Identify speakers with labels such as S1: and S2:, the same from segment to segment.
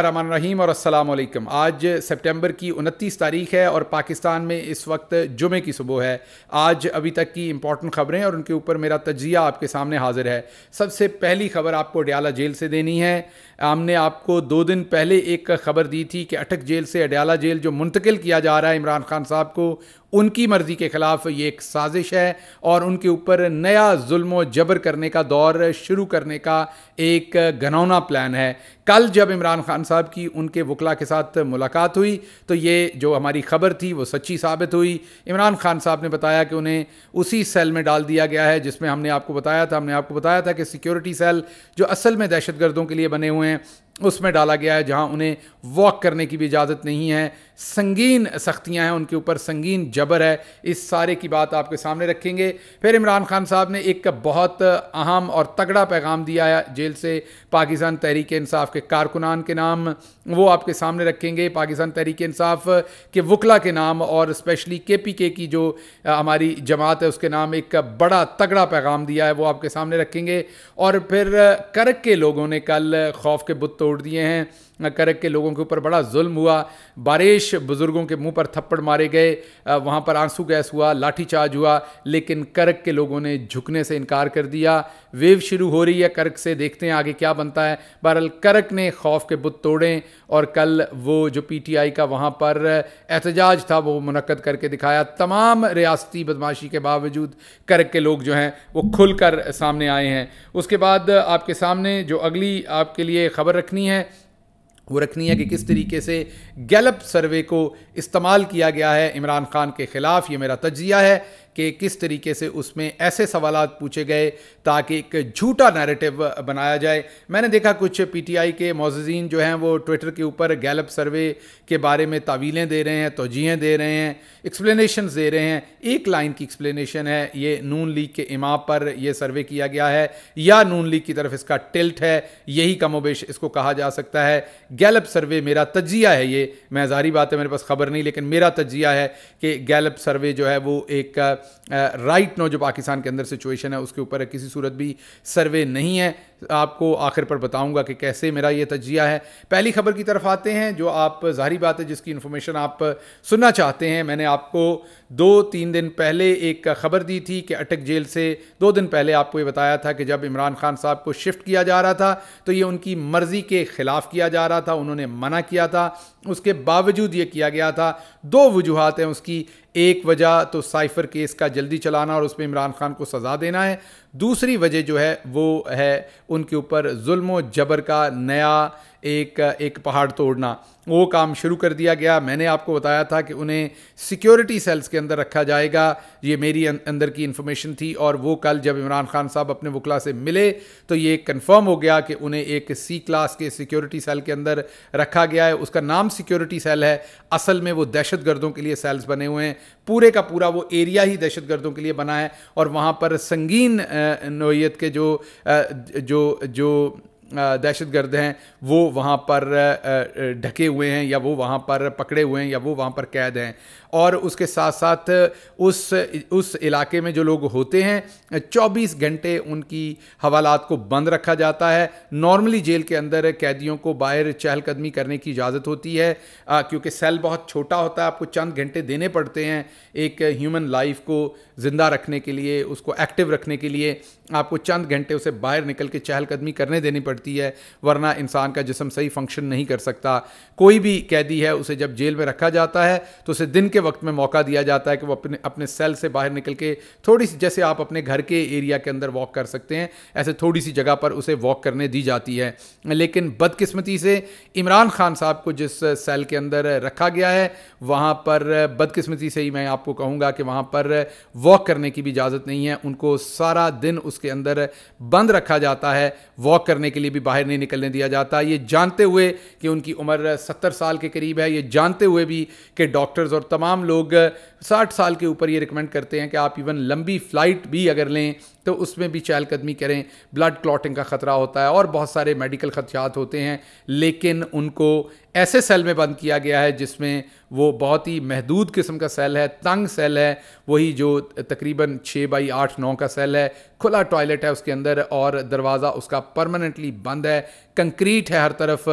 S1: रमन रहीम और असलकम आज सितंबर की उनतीस तारीख है और पाकिस्तान में इस वक्त जुमे की सुबह है आज अभी तक की इंपॉर्टेंट खबरें और उनके ऊपर मेरा तजिया आपके सामने हाजिर है सबसे पहली खबर आपको डियाला जेल से देनी है हमने आपको दो दिन पहले एक खबर दी थी कि अटक जेल से अडयाला जेल जो मुंतकिल किया जा रहा है इमरान खान साहब को उनकी मर्ज़ी के ख़िलाफ़ ये एक साजिश है और उनके ऊपर नया जुल्म जबर करने का दौर शुरू करने का एक घनौना प्लान है कल जब इमरान खान साहब की उनके वकला के साथ मुलाकात हुई तो ये जो हमारी खबर थी वो सच्ची साबित हुई इमरान खान साहब ने बताया कि उन्हें उसी सेल में डाल दिया गया है जिसमें हमने आपको बताया था हमने आपको बताया था कि सिक्योरिटी सेल जो असल में दहशत गर्दों के लिए बने हुए हैं में उसमें डाला गया है जहां उन्हें वॉक करने की भी इजाज़त नहीं है संगीन सख्तियां हैं उनके ऊपर संगीन जबर है इस सारे की बात आपके सामने रखेंगे फिर इमरान खान साहब ने एक बहुत अहम और तगड़ा पैगाम दिया है जेल से पाकिस्तान तहरीक इंसाफ के कारकुनान के नाम वो आपके सामने रखेंगे पाकिस्तान तहरीक इंसाफ के वकला के नाम और स्पेशली के पी के की जो हमारी जमात है उसके नाम एक बड़ा तगड़ा पैगाम दिया है वो आपके सामने रखेंगे और फिर करक के लोगों ने कल खौफ के बुत तोड़ दिए हैं करक के लोगों के ऊपर बड़ा जुल्म हुआ बारिश बुज़ुर्गों के मुंह पर थप्पड़ मारे गए वहाँ पर आंसू गैस हुआ लाठीचार्ज हुआ लेकिन करक के लोगों ने झुकने से इनकार कर दिया वेव शुरू हो रही है करक से देखते हैं आगे क्या बनता है बहरहाल करक ने खौफ के बुत तोड़े और कल वो जो पीटीआई का वहाँ पर एहतजाज था वो मुनद करके दिखाया तमाम रियासती बदमाशी के बावजूद करक के लोग जो हैं वो खुल कर सामने आए हैं उसके बाद आपके सामने जो अगली आपके लिए खबर रखनी है वो रखनी है कि किस तरीके से गैलप सर्वे को इस्तेमाल किया गया है इमरान खान के ख़िलाफ़ ये मेरा तजिया है कि किस तरीके से उसमें ऐसे सवाल पूछे गए ताकि एक झूठा नैरेटिव बनाया जाए मैंने देखा कुछ पीटीआई के मोजीन जो हैं वो ट्विटर के ऊपर गैलप सर्वे के बारे में तावीलें दे रहे हैं तोजीहें दे रहे हैं एक्सप्लेनेशन दे रहे हैं एक लाइन की एक्सप्लेनेशन है ये नून लीग के इमाम पर यह सर्वे किया गया है या नून लीग की तरफ इसका टिल्ट है यही कमोबेश इसको कहा जा सकता है गैलप सर्वे मेरा तजिया है ये मैं जारी बात है मेरे पास खबर नहीं लेकिन मेरा तजिया है कि गैलप सर्वे जो है वो एक राइट नो जो पाकिस्तान के अंदर सिचुएशन है उसके ऊपर किसी सूरत भी सर्वे नहीं है आपको आखिर पर बताऊंगा कि कैसे मेरा ये तजिया है पहली खबर की तरफ आते हैं जो आप जारी बात है जिसकी इन्फॉर्मेशन आप सुनना चाहते हैं मैंने आपको दो तीन दिन पहले एक खबर दी थी कि अटक जेल से दो दिन पहले आपको ये बताया था कि जब इमरान खान साहब को शिफ्ट किया जा रहा था तो ये उनकी मर्ज़ी के ख़िलाफ़ किया जा रहा था उन्होंने मना किया था उसके बावजूद ये किया गया था दो वजूहत हैं उसकी एक वजह तो साइफर केस का जल्दी चलाना और उसमें इमरान खान को सज़ा देना है दूसरी वजह जो है वो है उनके ऊपर जुल्म जबर का नया एक एक पहाड़ तोड़ना वो काम शुरू कर दिया गया मैंने आपको बताया था कि उन्हें सिक्योरिटी सेल्स के अंदर रखा जाएगा ये मेरी अं, अंदर की इन्फॉर्मेशन थी और वो कल जब इमरान खान साहब अपने वकला से मिले तो ये कन्फर्म हो गया कि उन्हें एक सी क्लास के सिक्योरिटी सेल के अंदर रखा गया है उसका नाम सिक्योरिटी सेल है असल में वो दहशत गर्दों के लिए सेल्स बने हुए हैं पूरे का पूरा वो एरिया ही दहशत गर्दों के लिए बना है और वहाँ पर संगीन नोयत के जो जो जो दहशत गर्द हैं वो वहाँ पर ढके हुए हैं या वो वहाँ पर पकड़े हुए हैं या वो वहाँ पर कैद हैं और उसके साथ साथ उस उस इलाके में जो लोग होते हैं 24 घंटे उनकी हवालात को बंद रखा जाता है नॉर्मली जेल के अंदर कैदियों को बाहर चहलकदमी करने की इजाज़त होती है क्योंकि सेल बहुत छोटा होता है आपको चंद घंटे देने पड़ते हैं एक ह्यूमन लाइफ को ज़िंदा रखने के लिए उसको एक्टिव रखने के लिए आपको चंद घंटे उसे बाहर निकल के चहलकदमी करने देनी पड़ती पड़ती है वरना इंसान का जिसम सही फंक्शन नहीं कर सकता कोई भी कैदी है उसे जब जेल में रखा जाता है तो उसे दिन के वक्त में मौका दिया जाता है कि वो अपने अपने सेल से बाहर निकल के थोड़ी सी जैसे आप अपने घर के एरिया के अंदर वॉक कर सकते हैं ऐसे थोड़ी सी जगह पर उसे वॉक करने दी जाती है लेकिन बदकिस्मती से इमरान खान साहब को जिस सेल के अंदर रखा गया है वहाँ पर बदकिस्मती से ही मैं आपको कहूँगा कि वहाँ पर वॉक करने की भी इजाज़त नहीं है उनको सारा दिन उसके अंदर बंद रखा जाता है वॉक करने के लिए भी बाहर नहीं निकलने दिया जाता ये जानते हुए कि उनकी उम्र सत्तर साल के करीब है ये जानते हुए भी कि डॉक्टर्स और तमाम लोग साठ साल के ऊपर ये रिकमेंड करते हैं कि आप इवन लंबी फ़्लाइट भी अगर लें तो उसमें भी चहलकदमी करें ब्लड क्लॉटिंग का ख़तरा होता है और बहुत सारे मेडिकल ख़दशात होते हैं लेकिन उनको ऐसे सेल में बंद किया गया है जिसमें वो बहुत ही महदूद किस्म का सेल है तंग सेल है वही जो तकरीबन छः बाई आठ नौ का सेल है खुला टॉयलेट है उसके अंदर और दरवाज़ा उसका परमानेंटली बंद है कंक्रीट है हर तरफ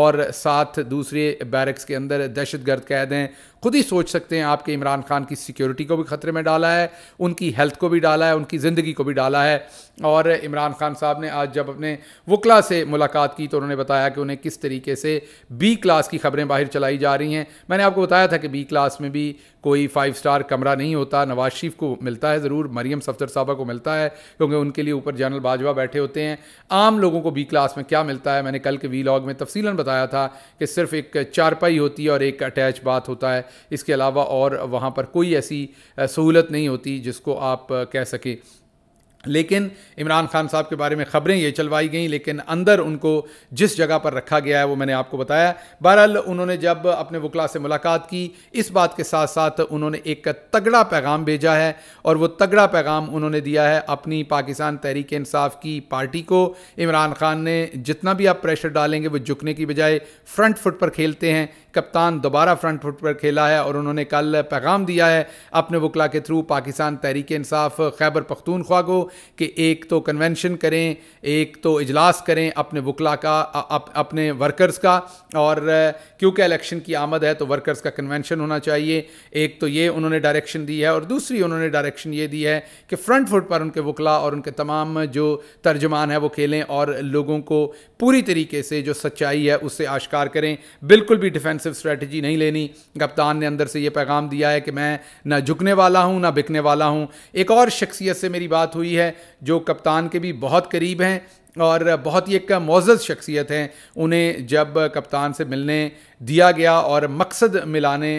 S1: और साथ दूसरे बैरक्स के अंदर दहशत गर्द कैद हैं खुद ही सोच सकते हैं आपके इमरान खान की सिक्योरिटी को भी ख़तरे में डाला है उनकी हेल्थ को भी डाला है उनकी ज़िंदगी को भी डाला है और इमरान खान साहब ने आज जब अपने वकला से मुलाकात की तो उन्होंने बताया कि उन्हें किस तरीके से बी क्लास की खबरें बाहर चलाई जा रही हैं मैंने आपको बताया था कि बी क्लास में भी कोई फाइव स्टार कमरा नहीं होता नवाज शरीफ को मिलता है ज़रूर मरीम सफदर साहबा को मिलता है क्योंकि उनके लिए ऊपर जनरल बाजवा बैठे होते हैं आम लोगों को बी क्लास में क्या मिलता है मैंने कल के वी लॉग में तफसीला बताया था कि सिर्फ एक चारपाई होती है और एक अटैच बात होता है इसके अलावा और वहाँ पर कोई ऐसी सहूलत नहीं होती जिसको आप कह सकें लेकिन इमरान खान साहब के बारे में ख़बरें ये चलवाई गई लेकिन अंदर उनको जिस जगह पर रखा गया है वो मैंने आपको बताया बहरहाल उन्होंने जब अपने वकला से मुलाकात की इस बात के साथ साथ उन्होंने एक तगड़ा पैगाम भेजा है और वो तगड़ा पैगाम उन्होंने दिया है अपनी पाकिस्तान तहरीक इंसाफ की पार्टी को इमरान खान ने जितना भी आप प्रेशर डालेंगे वो झुकने की बजाय फ्रंट फुट पर खेलते हैं कप्तान दोबारा फ्रंट फुट पर खेला है और उन्होंने कल पैगाम दिया है अपने वकला के थ्रू पाकिस्तान तहरीक इंसाफ खैबर पख्तूनख्वा को कि एक तो कन्वेंशन करें एक तो इजलास करें अपने वकला का अप, अपने वर्कर्स का और क्योंकि इलेक्शन की आमद है तो वर्कर्स का कन्वेंशन होना चाहिए एक तो ये उन्होंने डायरेक्शन दी है और दूसरी उन्होंने डायरेक्शन ये दी है कि फ्रंट फुट पर उनके वकला और उनके तमाम जो तर्जमान है वो खेलें और लोगों को पूरी तरीके से जो सच्चाई है उससे आश्कार करें बिल्कुल भी डिफेंसिव डिफेंसिव स्ट्रेटजी नहीं लेनी कप्तान ने अंदर से ये पैगाम दिया है कि मैं ना झुकने वाला हूँ ना बिकने वाला हूँ एक और शख्सियत से मेरी बात हुई है जो कप्तान के भी बहुत करीब हैं और बहुत ही एक मोज़ शख्सियत हैं उन्हें जब कप्तान से मिलने दिया गया और मकसद मिलाने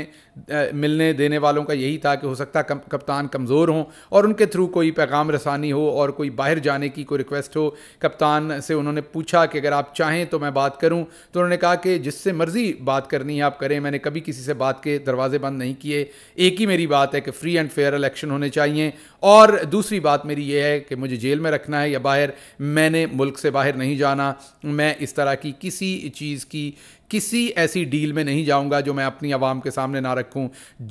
S1: मिलने देने वालों का यही था कि हो सकता कम, कप्तान कमज़ोर हों और उनके थ्रू कोई पैगाम रसानी हो और कोई बाहर जाने की कोई रिक्वेस्ट हो कप्तान से उन्होंने पूछा कि अगर आप चाहें तो मैं बात करूं तो उन्होंने कहा कि जिससे मर्ज़ी बात करनी है आप करें मैंने कभी किसी से बात के दरवाजे बंद नहीं किए एक ही मेरी बात है कि फ्री एंड फेयर इलेक्शन होने चाहिए और दूसरी बात मेरी यह है कि मुझे जेल में रखना है या बाहर मैंने मुल्क से बाहर नहीं जाना मैं इस तरह की किसी चीज़ की किसी ऐसी डील में नहीं जाऊँगा जो मैं अपनी आवाम के सामने ना रख रखूं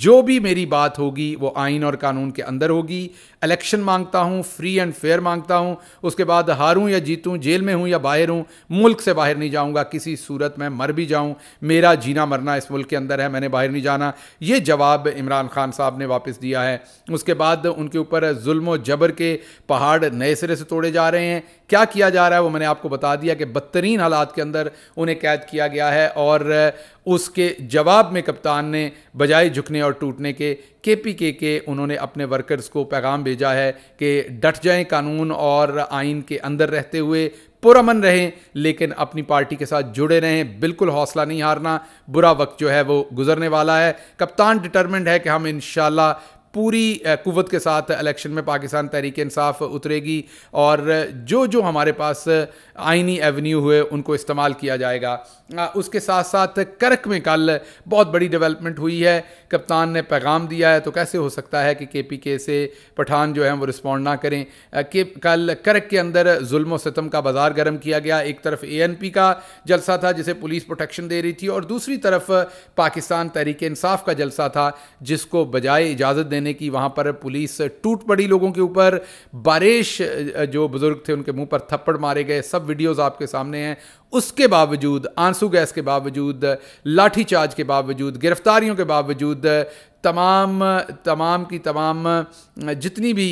S1: जो भी मेरी बात होगी वो आइन और कानून के अंदर होगी इलेक्शन मांगता हूं फ्री एंड फेयर मांगता हूं उसके बाद हारूं या जीतूं जेल में हूं या बाहर हूं मुल्क से बाहर नहीं जाऊंगा किसी सूरत में मर भी जाऊं मेरा जीना मरना इस मुल्क के अंदर है मैंने बाहर नहीं जाना ये जवाब इमरान खान साहब ने वापस दिया है उसके बाद उनके ऊपर जुल्म जबर के पहाड़ नए सिरे से तोड़े जा रहे हैं क्या किया जा रहा है वो मैंने आपको बता दिया कि बदतरीन हालात के अंदर उन्हें कैद किया गया है और उसके जवाब में कप्तान ने बजाय झुकने और टूटने के के के के उन्होंने अपने वर्कर्स को पैगाम भेजा है कि डट जाएं कानून और आइन के अंदर रहते हुए पुरमन रहें लेकिन अपनी पार्टी के साथ जुड़े रहें बिल्कुल हौसला नहीं हारना बुरा वक्त जो है वो गुजरने वाला है कप्तान डिटर्मेंट है कि हम इन पूरी कुवत के साथ इलेक्शन में पाकिस्तान तहरीक इंसाफ उतरेगी और जो जो हमारे पास आइनी एवेन्यू हुए उनको इस्तेमाल किया जाएगा उसके साथ साथ करक में कल बहुत बड़ी डेवलपमेंट हुई है कप्तान ने पैगाम दिया है तो कैसे हो सकता है कि के पी के से पठान जो है वो रिस्पॉन्ड ना करें के कल करक के अंदर जुल्म सितम का बाज़ार गर्म किया गया एक तरफ ए एन पी का जलसा था जिसे पुलिस प्रोटेक्शन दे रही थी और दूसरी तरफ पाकिस्तान तहरीक इंसाफ का जलसा था जिसको बजाय इजाज़त देने महीने की वहाँ पर पुलिस टूट पड़ी लोगों के ऊपर बारिश जो बुज़ुर्ग थे उनके मुंह पर थप्पड़ मारे गए सब वीडियोस आपके सामने हैं उसके बावजूद आंसू गैस के बावजूद लाठीचार्ज के बावजूद गिरफ्तारियों के बावजूद तमाम तमाम की तमाम जितनी भी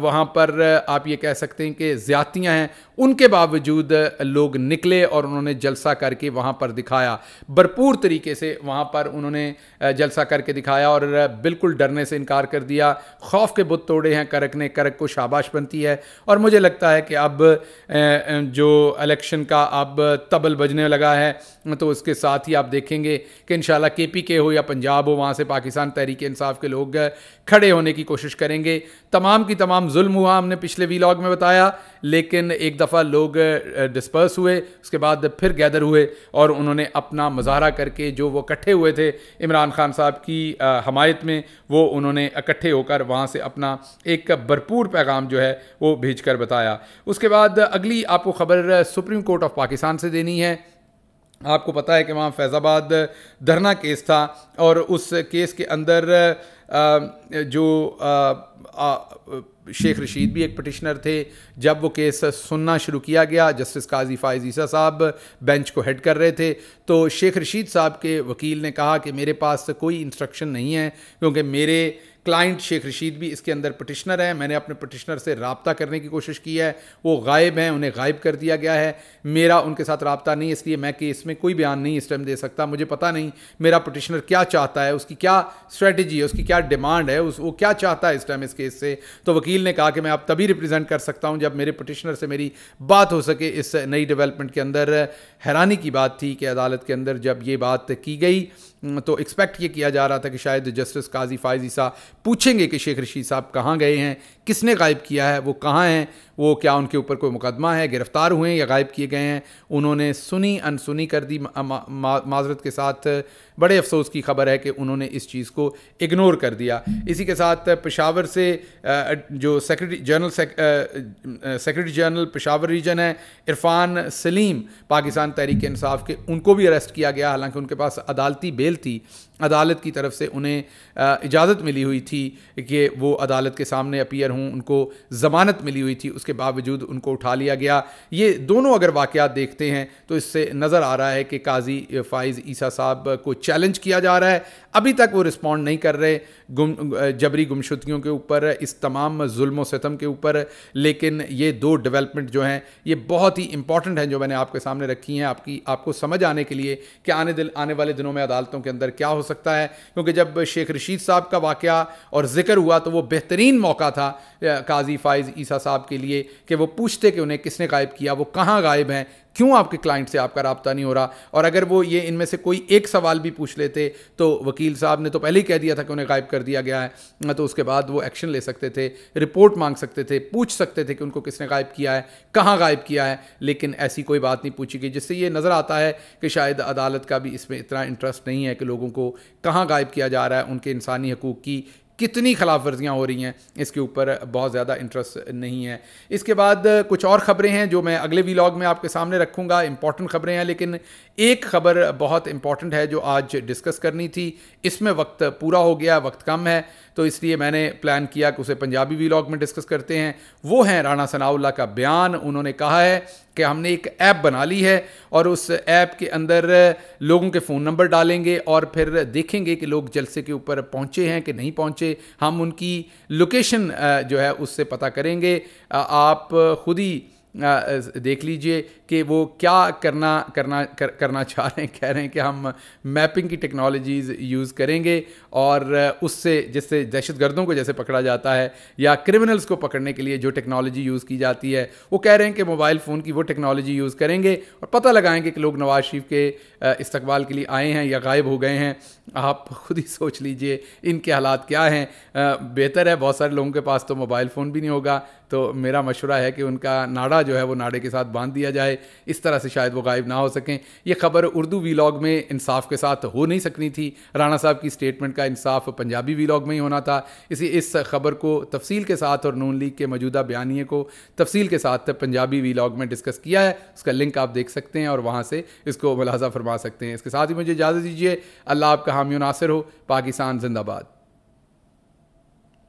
S1: वहाँ पर आप ये कह सकते हैं कि ज़्यादतियाँ हैं उनके बावजूद लोग निकले और उन्होंने जलसा करके वहाँ पर दिखाया भरपूर तरीके से वहाँ पर उन्होंने जलसा करके दिखाया और बिल्कुल डरने से इनकार कर दिया खौफ के बुत तोड़े हैं करक ने करक को शाबाश बनती है और मुझे लगता है कि अब जो इलेक्शन का अब तबल बजने लगा है तो उसके साथ ही आप देखेंगे कि इन शाला के पी के हो या पंजाब हो वहाँ से पाकिस्तान तहरीक इंसाफ के लोग खड़े होने की कोशिश करेंगे तमाम की तमाम जुल्म हुआ हमने पिछले वीलॉग में बताया लेकिन एक दफ़ा लोग डिस्पर्स हुए उसके बाद फिर गैदर हुए और उन्होंने अपना मुजाहरा करके जो वो इकट्ठे हुए थे इमरान खान साहब की हमायत में वो उन्होंने इकट्ठे होकर वहाँ से अपना एक भरपूर पैगाम जो है वो भेज कर बताया उसके बाद अगली आपको ख़बर सुप्रीम कोर्ट ऑफ पाकिस्तान से देनी है आपको पता है कि वहाँ फैज़ाबाद धरना केस था और उस केस के अंदर जो शेख रशीद भी एक पटिशनर थे जब वो केस सुनना शुरू किया गया जस्टिस काजी फायज ईसा साहब बेंच को हेड कर रहे थे तो शेख रशीद साहब के वकील ने कहा कि मेरे पास कोई इंस्ट्रक्शन नहीं है क्योंकि मेरे क्लाइंट शेख रशीद भी इसके अंदर पटिशनर हैं मैंने अपने पटिशनर से रबता करने की कोशिश की है वो गायब हैं उन्हें गायब कर दिया गया है मेरा उनके साथ रबता नहीं इसलिए मैं केस में कोई बयान नहीं इस टाइम दे सकता मुझे पता नहीं मेरा पटिशनर क्या चाहता है उसकी क्या स्ट्रेटजी है उसकी क्या डिमांड है उस वो क्या चाहता है इस टाइम इस केस से तो वकील ने कहा कि मैं आप तभी रिप्रजेंट कर सकता हूँ जब मेरे पटिशनर से मेरी बात हो सके इस नई डिवेलपमेंट के अंदर हैरानी की बात थी कि अदालत के अंदर जब ये बात की गई हम्म, तो एक्सपेक्ट ये किया जा रहा था कि शायद जस्टिस काजी फायजी साहब पूछेंगे कि शेख रशीद साहब कहाँ गए हैं किसने गायब किया है वो कहाँ हैं वो क्या उनके ऊपर कोई मुकदमा है गिरफ़्तार हुए या गायब किए गए हैं उन्होंने सुनी अनसुनी कर दी माजरत के साथ बड़े अफसोस की खबर है कि उन्होंने इस चीज़ को इग्नोर कर दिया इसी के साथ पेशावर से जो secretary general secretary general Peshawar region है इरफान सलीम पाकिस्तान तहरीक इंसाफ के उनको भी अरेस्ट किया गया हालांकि उनके पास अदालती बेल थी अदालत की तरफ से उन्हें इजाज़त मिली हुई थी कि वो अदालत के सामने अपीयर हों उनको ज़मानत मिली हुई थी उसके बावजूद उनको उठा लिया गया ये दोनों अगर वाक़ देखते हैं तो इससे नज़र आ रहा है कि काजी फाइज़ ईसा साहब को चैलेंज किया जा रहा है अभी तक वो रिस्पॉन्ड नहीं कर रहे गुम जबरी गुमशुदगियों के ऊपर इस तमाम जुल्म सितम के ऊपर लेकिन ये दो डेवलपमेंट जो हैं ये बहुत ही इंपॉर्टेंट हैं जो मैंने आपके सामने रखी हैं आपकी आपको समझ आने के लिए कि आने दिल आने वाले दिनों में अदालतों के अंदर क्या हो सकता है क्योंकि जब शेख रशीद साहब का वाक़ और ज़िक्र हुआ तो वो बेहतरीन मौका था काजी फाइज़ ईसा साहब के लिए कि वो पूछते कि उन्हें किसने गायब किया वो कहाँ गायब हैं क्यों आपके क्लाइंट से आपका रबता नहीं हो रहा और अगर वो ये इनमें से कोई एक सवाल भी पूछ लेते तो वकील साहब ने तो पहले ही कह दिया था कि उन्हें गायब कर दिया गया है हाँ, तो उसके बाद वो एक्शन ले सकते थे रिपोर्ट मांग सकते थे पूछ सकते थे कि उनको किसने गायब किया है कहाँ गायब किया है लेकिन ऐसी कोई बात नहीं पूछी गई जिससे ये नज़र आता है कि शायद अदालत का भी इसमें इतना इंटरेस्ट नहीं है कि लोगों को कहाँ गायब किया जा रहा है उनके इंसानी हकूक़ की कितनी खिलाफ वर्जियाँ हो रही हैं इसके ऊपर बहुत ज़्यादा इंटरेस्ट नहीं है इसके बाद कुछ और ख़बरें हैं जो मैं अगले व्लॉग में आपके सामने रखूँगा इंपॉर्टेंट ख़बरें हैं लेकिन एक ख़बर बहुत इंपॉर्टेंट है जो आज डिस्कस करनी थी इसमें वक्त पूरा हो गया वक्त कम है तो इसलिए मैंने प्लान किया कि उसे पंजाबी वीलॉग में डिस्कस करते हैं वो हैं राणा सनाउल्ला का बयान उन्होंने कहा है कि हमने एक ऐप बना ली है और उस ऐप के अंदर लोगों के फ़ोन नंबर डालेंगे और फिर देखेंगे कि लोग जलसे के ऊपर पहुंचे हैं कि नहीं पहुंचे हम उनकी लोकेशन जो है उससे पता करेंगे आप खुद ही देख लीजिए कि वो क्या करना करना कर, करना चाह रहे हैं कह रहे हैं कि हम मैपिंग की टेक्नोलॉजीज़ यूज़ करेंगे और उससे जिससे दहशतगर्दों को जैसे पकड़ा जाता है या क्रिमिनल्स को पकड़ने के लिए जो टेक्नोलॉजी यूज़ की जाती है वो कह रहे हैं कि मोबाइल फ़ोन की वो टेक्नोलॉजी यूज़ करेंगे और पता लगाएंगे कि लोग नवाज शरीफ के इस्तबाल के लिए आए हैं या गायब हो गए हैं आप खुद ही सोच लीजिए इनके हालात क्या हैं बेहतर है बहुत सारे लोगों के पास तो मोबाइल फ़ोन भी नहीं होगा तो मेरा मशवरा है कि उनका नाड़ा जो है वो नाड़े के साथ बांध दिया जाए इस तरह से शायद वो गायब ना हो सकें ये खबर उर्दू वीलॉग में इंसाफ के साथ हो नहीं सकनी थी राणा साहब की स्टेटमेंट का इंसाफ पंजाबी वीलॉग में ही होना था इसी इस खबर को तफसील के साथ और नून लीग के मौजूदा बयानी को तफसील के साथ पंजाबी वीलॉग में डिस्कस किया है उसका लिंक आप देख सकते हैं और वहाँ से इसको मुलाजा फरमा सकते हैं इसके साथ ही मुझे इजाज़त दीजिए अल्लाह आपका हामी नासिर हो पाकिस्तान जिंदाबाद